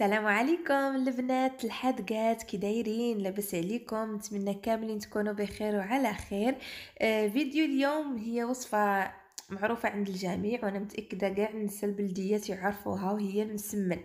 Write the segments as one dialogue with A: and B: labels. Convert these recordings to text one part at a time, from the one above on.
A: السلام عليكم البنات الحادقات كي دايرين لاباس عليكم نتمنى كاملين تكونوا بخير وعلى خير آه فيديو اليوم هي وصفه معروفه عند الجميع وانا متاكده كاع النساء البلديات يعرفوها وهي المسمن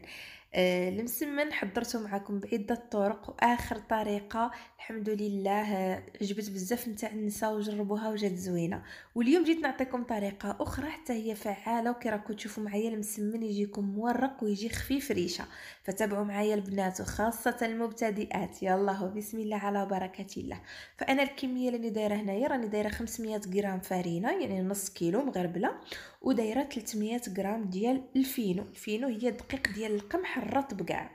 A: المسمن آه، حضرته معكم بعدة طرق وآخر طريقة الحمد لله جبت بزاف نتاع النساء وجربوها وجات زوينة واليوم جيت نعطيكم طريقة أخرى حتى هي فعالة وكي راكم تشوفوا معايا المسمن يجيكم مورق ويجي خفيف ريشة فتابعوا معايا البنات وخاصة المبتدئات يلا بسم الله على بركة الله فأنا الكمية اللي دايرة هنايا راني دايرة 500 غرام فرينة يعني نص كيلو مغربلة ودايرة 300 غرام ديال الفينو الفينو هي الدقيق ديال القمح الرطب كاع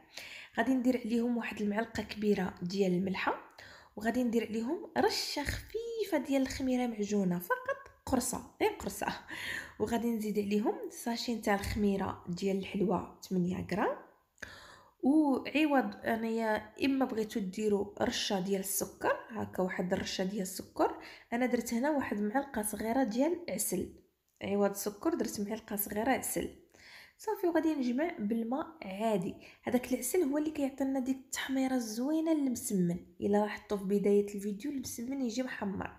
A: غادي ندير عليهم واحد المعلقه كبيره ديال الملحه وغادي ندير عليهم رشه خفيفه ديال الخميره معجونه فقط قرصه غير قرصه وغادي نزيد عليهم ساشين تاع الخميره ديال الحلوه 8 غرام وعوض انايا اما بغيتو ديروا رشه ديال السكر هكا واحد الرشه ديال السكر انا درت هنا واحد معلقه صغيره ديال عسل عوض السكر درت معلقه صغيره عسل صافي وغادي نجمع بالماء عادي هذاك العسل هو اللي كيعطينا ديك التحميره الزوينه المسمن الا حطو في بدايه الفيديو المسمن يجي محمر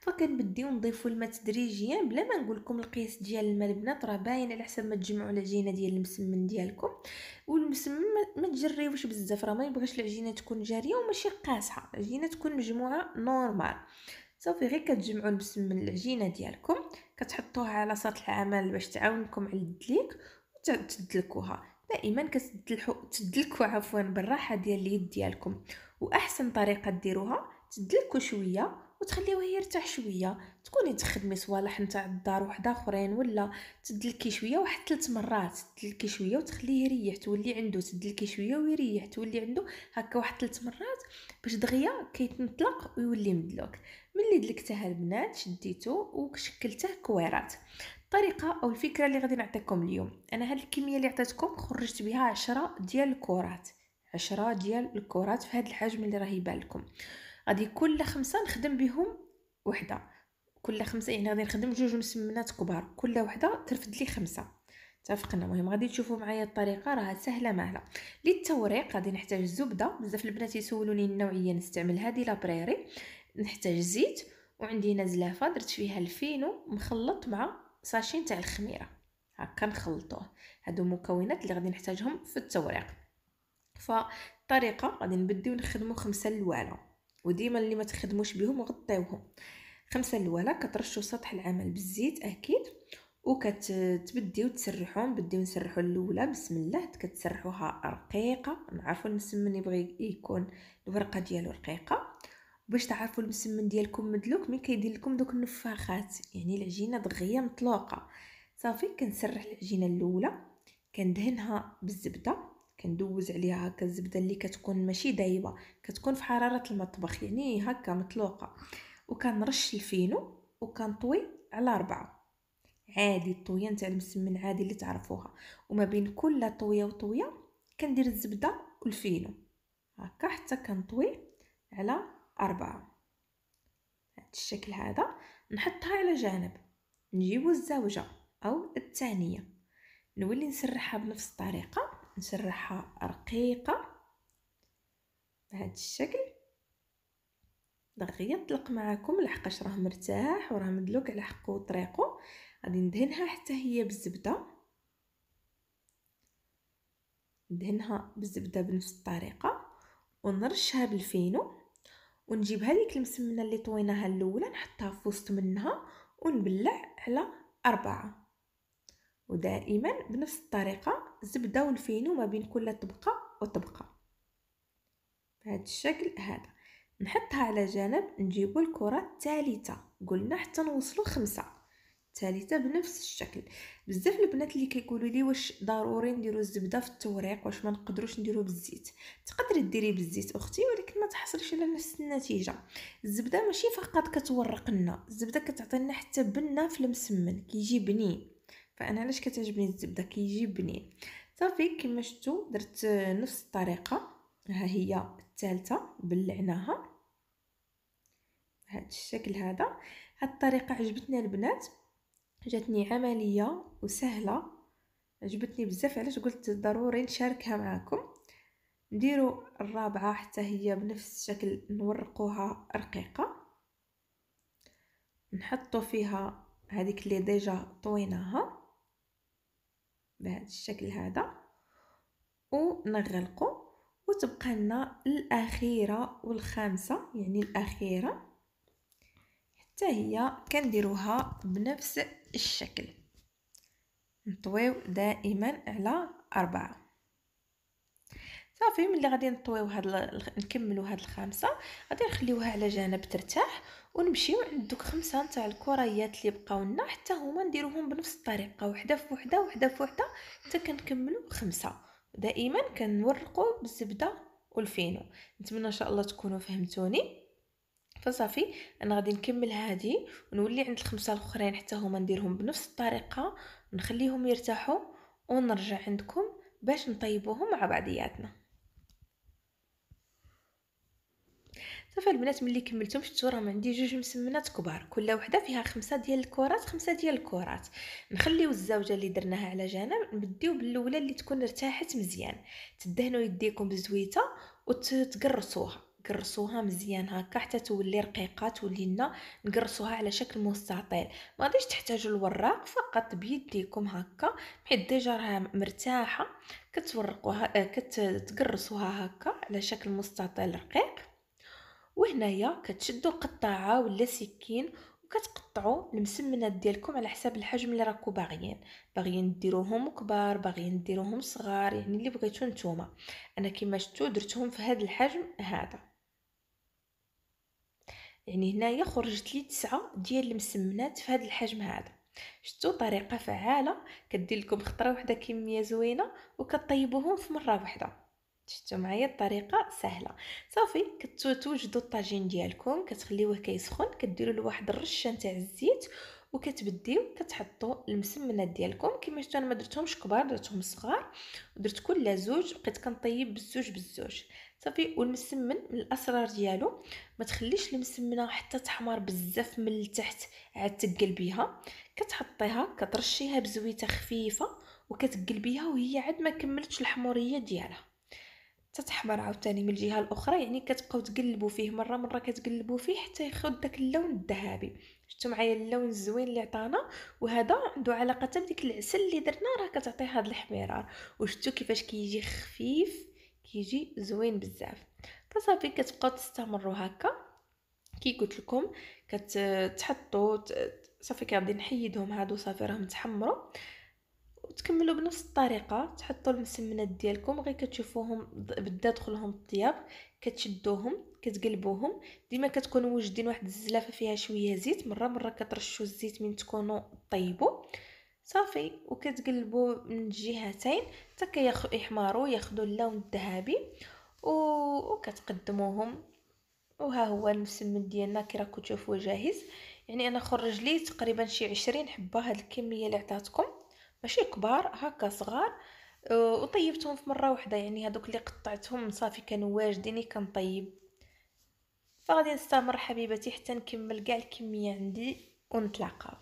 A: فكنبديو نضيفو الماء تدريجيا بلا ما نقول لكم القياس ديال الماء البنات راه باين على حسب ما تجمعوا العجينه ديال المسمن ديالكم والمسمن ما تجريوش بزاف راه ما يبغيش العجينه تكون جاريه وماشي قاصحه العجينه تكون مجموعه نورمال صافي غير كتجمعوا المسمن العجينه ديالكم كتحطوها على سطح العمل باش تعاونكم على الدليك تدلكوها دائما كتدلحو تدلكو عفوا بالراحه ديال اليد ديالكم واحسن طريقه ديروها تدلكو شويه وتخليوه يرتاح شويه تكوني تخدمي صوالح نتاع الدار واحد اخرين ولا تدلكي شويه واحد ثلاث مرات تدلكي شويه وتخليه يريح تولي عنده تدلكي شويه ويريح تولي عنده هكا واحد ثلاث مرات باش دغيا كيتنطلق ويولي مدلوك ملي دلكتها البنات شديته وشكلته كويرات الطريقه او الفكره اللي غادي نعطيكم اليوم انا هاد الكميه اللي عطيتكم خرجت بها عشرة ديال الكرات عشرة ديال الكرات في هاد الحجم اللي يبان لكم غادي كل خمسة نخدم بهم وحده كل خمسه يعني غادي نخدم جوج مسمنات كبار كل وحده ترفد لي خمسه اتفقنا المهم غادي تشوفوا معايا الطريقه راه سهله مهله للتوريق غادي نحتاج زبده بزاف البنات يسولوني النوعيه نستعمل هذه لابريري نحتاج زيت وعندي هنا زلافه درت فيها الفينو مخلط مع ساشين تاع الخميره هكا نخلطوه هادو المكونات اللي غادي نحتاجهم في التوريق فالطريقه غادي نبداو نخدمو خمسه لوالا وديما اللي ما تخدموش بهم غطيوهم خمسة الاولى كترشوا سطح العمل بالزيت اكيد وكتبديو تسرحون بديو نسرحوا الاولى بسم الله كتسرحوها رقيقه نعرفوا المسمن يبغي يكون الورقه ديالو رقيقه باش تعرفوا المسمن ديالكم مدلوك مين كيدير لكم دوك النفاخات يعني العجينه دغيا مطلوقه صافي كنسرح العجينه الاولى كندهنها بالزبده كندوز عليها هكا الزبده اللي كتكون ماشي دايبه كتكون في حراره المطبخ يعني هكا مطلوقه وكنرش الفينو وكنطوي على ربعة عادي الطويه نتاع المسمن عادي اللي تعرفوها وما بين كل طويه وطويه كندير الزبده والفينو هكا حتى كنطوي على أربعة هذا الشكل هذا نحطها على جانب نجيبو الزوجة أو الثانية نولي نسرحها بنفس الطريقة نسرحها رقيقة بهذا الشكل دغيا نطلق معاكم لحقاش راه مرتاح وراه مدلوك على حقه وطريقه غادي ندهنها حتى هي بالزبده ندهنها بالزبده بنفس الطريقه ونرشها بالفينو ونجيب هذيك المسمنه اللي طويناها الاولى نحطها في وسط منها ونبلع على أربعة ودائما بنفس الطريقة الزبدة والفينو ما بين كل طبقة وطبقة بهذا الشكل هذا نحطها على جنب نجيبو الكره الثالثه قلنا حتى نوصلو خمسة الثالثه بنفس الشكل بزاف البنات اللي كيقولوا لي واش ضروري نديرو الزبده في التوريق واش ما نقدروش نديرو بالزيت تقدري ديري بالزيت اختي ولكن ما تحصلش على نفس النتيجه الزبده ماشي فقط كتورق لنا الزبده كتعطينا حتى بنه في المسمن كيجي بنين فانا علاش كتعجبني الزبده كيجي بنين صافي كما شفتوا درت نفس الطريقه ها هي الثالثه بلعناها بهذا الشكل هذا هاد الطريقه عجبتنا البنات جاتني عمليه وسهله عجبتني بزاف علاش قلت ضروري نشاركها معكم نديرو الرابعه حتى هي بنفس الشكل نورقوها رقيقه نحطو فيها هذيك اللي ديجا طويناها بهذا الشكل هذا ونغلقو وتبقى لنا الاخيره والخامسه يعني الاخيره حتى هي كنديروها بنفس الشكل نطويو دائما على أربعة صافي ملي غادي نطويو هاد ال... نكملو هاد الخامسه غادي نخليوها على جنب ترتاح ونمشيو عند دوك خمسه نتاع الكريات اللي بقاو لنا حتى هما نديروهم بنفس الطريقه وحده في وحده وحده في وحده حتى كنكملو خمسه دائما كنورقوا بالزبده والفينو نتمنى ان شاء الله تكونوا فهمتوني فصافي انا غادي نكمل هذه ونولي عند الخمسه الاخرين حتى هما نديرهم بنفس الطريقه ونخليهم يرتاحوا ونرجع عندكم باش نطيبوهم مع بعضياتنا صافي البنات ملي كملتهم شفتوا راهم عندي جوج مسمنات كبار كل وحده فيها خمسة ديال الكرات خمسة ديال الكرات نخليو الزوجه اللي درناها على جنب نبديو بالاولى اللي تكون ارتاحت مزيان تدهنوا يديكم بزويته وتقرصوها نقرصوها مزيان هكا حتى تولي رقيقه تولي لنا نقرصوها على شكل مستطيل ما غاديش تحتاجوا الوراق فقط بيديكم هكا حيت ديجا راها مرتاحه كتورقوها آه، كتقرصوها هكا على شكل مستطيل رقيق وهنايا كتشدوا القطاعه ولا سكين وكتقطعوا المسمنات ديالكم على حساب الحجم اللي راكو باغيين باغيين ديروهم كبار باغيين ديروهم صغار يعني اللي بغيتو نتوما انا كما شفتوا درتهم في هذا الحجم هذا يعني هنايا خرجت لي تسعة ديال المسمنات في هذا الحجم هذا شفتوا طريقه فعاله كدير لكم خطره واحده كميه زوينه وكطيبوهم في مره واحده شفتوا معايا الطريقه سهله صافي كتوجدوا الطاجين ديالكم كتخليوه كيسخن كديروا له واحد الرشه نتاع الزيت وكتبديو كتحطوا المسمنات ديالكم كما شفتوا انا ما درتهمش كبار درتهم صغار درت كل زوج بقيت كنطيب بالزوج بالزوج صافي والمسمن من الاسرار ديالو ما تخليش المسمنه حتى تحمر بزاف من التحت عاد تقلبيها كتحطيها كترشيها بزويته خفيفه وكتقلبيها وهي عاد ما كملتش الحموريه ديالها تتحمر عاوتاني من الجهه الاخرى يعني كتبقاو تقلبوا فيه مره مره كتقلبوا فيه حتى ياخذ داك اللون الذهبي شفتوا معايا اللون الزوين اللي عطانا وهذا عنده علاقه حتى بديك العسل اللي درنا راه كتعطي هذا الحميرار وشفتوا كيفاش كيجي خفيف كيجي زوين بزاف فصافي كتبقاو تستمروا هكا كي قلت لكم كتحطوا صافي كنبدا نحيدهم هادو صافي راهم تحمروا وتكملوا بنفس الطريقه تحطوا المسمنات ديالكم غير كتشوفوهم بدا دخلهم الطياب كتشدوهم كتقلبوهم ديما كتكونوا وجدين واحد الزلافه فيها شويه زيت مره مره كترشوا الزيت من تكونوا طيبوا صافي وكتقلبوا من الجهتين حتى كيحمروا ياخذوا اللون الذهبي و... وكتقدموهم وها هو المسمن ديالنا كي راكم تشوفوه جاهز يعني انا خرج لي تقريبا شي عشرين حبه هاد الكميه اللي عطاتكم ماشي كبار هكا صغار آه، وطيبتهم في مره واحده يعني هذوك اللي قطعتهم صافي كانوا واجدين إيه كنطيب فغادي نستمر حبيباتي حتى نكمل كاع الكميه عندي ونتلاقاو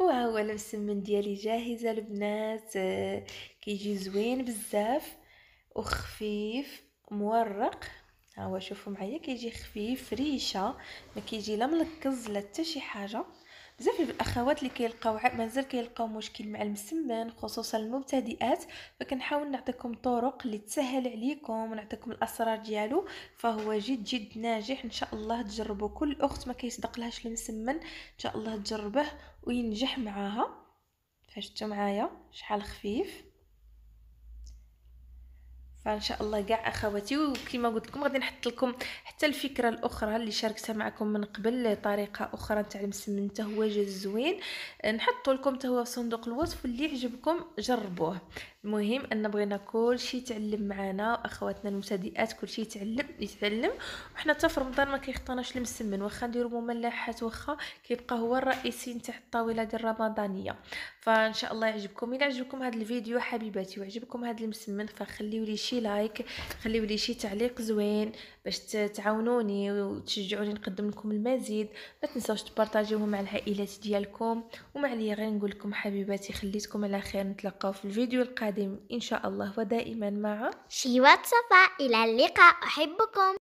A: وها هو المسمن ديالي جاهزه البنات آه، كيجي زوين بزاف وخفيف مورق ها هو شوفوا معايا كيجي خفيف ريشه ما كيجي لا ملكز لا حتى شي حاجه بزاف الاخوات اللي كيلقاو مازال كيلقاو مشكل مع المسمن خصوصا المبتدئات فكنحاول نعطيكم طرق اللي تسهل عليكم ونعطيكم الاسرار ديالو فهو جد جد ناجح ان شاء الله تجربوا كل اخت ما كيصدق لهاش المسمن ان شاء الله تجربه وينجح معاها فاش معايا شحال خفيف فان شاء الله كاع اخواتي وكما قلت لكم غادي نحط لكم حتى الفكره الاخرى اللي شاركتها معكم من قبل طريقه اخرى تاع المسمن حتى هو جا زوين نحط لكم حتى هو في صندوق الوصف اللي يعجبكم جربوه المهم ان بغينا كلشي يتعلم معنا واخواتنا المبتدئات كلشي يتعلم يتعلم وحنا حتى في رمضان ما كيخطاناش المسمن واخا نديروا مملحات واخا كيبقى هو الرئيسي نتاع الطاوله ديال الرمضانيه فان شاء الله يعجبكم الى عجبكم هذا الفيديو حبيباتي وعجبكم هذا المسمن فخليوا لي شي لايك خليو لي شي تعليق زوين باش تعاونوني وتشجعوني نقدم لكم المزيد ما تنساوش تبارطاجيوه مع العائلات ديالكم ومع لي غير نقول لكم حبيباتي خليتكم على خير نتلاقاو في الفيديو القادم ان شاء الله ودائما مع شي واتساب الى اللقاء احبكم